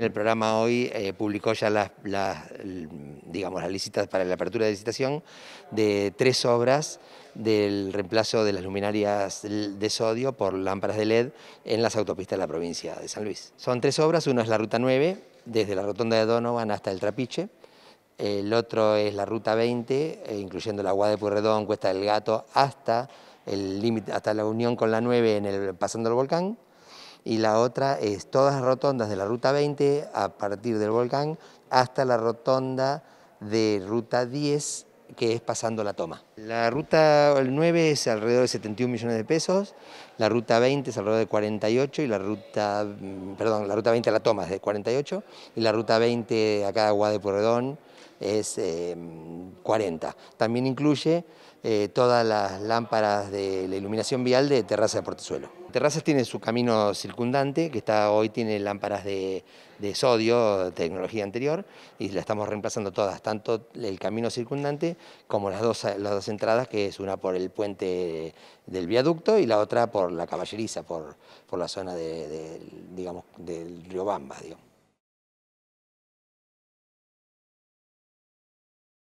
El programa hoy eh, publicó ya las, digamos, las licitas para la apertura de licitación de tres obras del reemplazo de las luminarias de sodio por lámparas de LED en las autopistas de la provincia de San Luis. Son tres obras, una es la Ruta 9, desde la Rotonda de Donovan hasta el Trapiche, el otro es la Ruta 20, eh, incluyendo la agua de Cuesta del Gato, hasta, el límite hasta la unión con la 9 en el, pasando el volcán, y la otra es todas las rotondas de la Ruta 20 a partir del volcán hasta la rotonda de Ruta 10 que es pasando la toma. La ruta 9 es alrededor de 71 millones de pesos, la ruta 20 es alrededor de 48 y la ruta, mm, perdón, la ruta 20 a la toma es de 48 y la ruta 20 acá a porredón es 40. Em, También incluye eh, todas las lámparas de la iluminación vial de Terraza de Portezuelo. Terrazas tiene su camino circundante, que está hoy tiene lámparas de, de sodio, tecnología anterior, y la estamos reemplazando todas, tanto el camino circundante como las dos, las entradas, que es una por el puente del viaducto y la otra por la caballeriza, por, la zona de, digamos, del río Bamba. Digamos.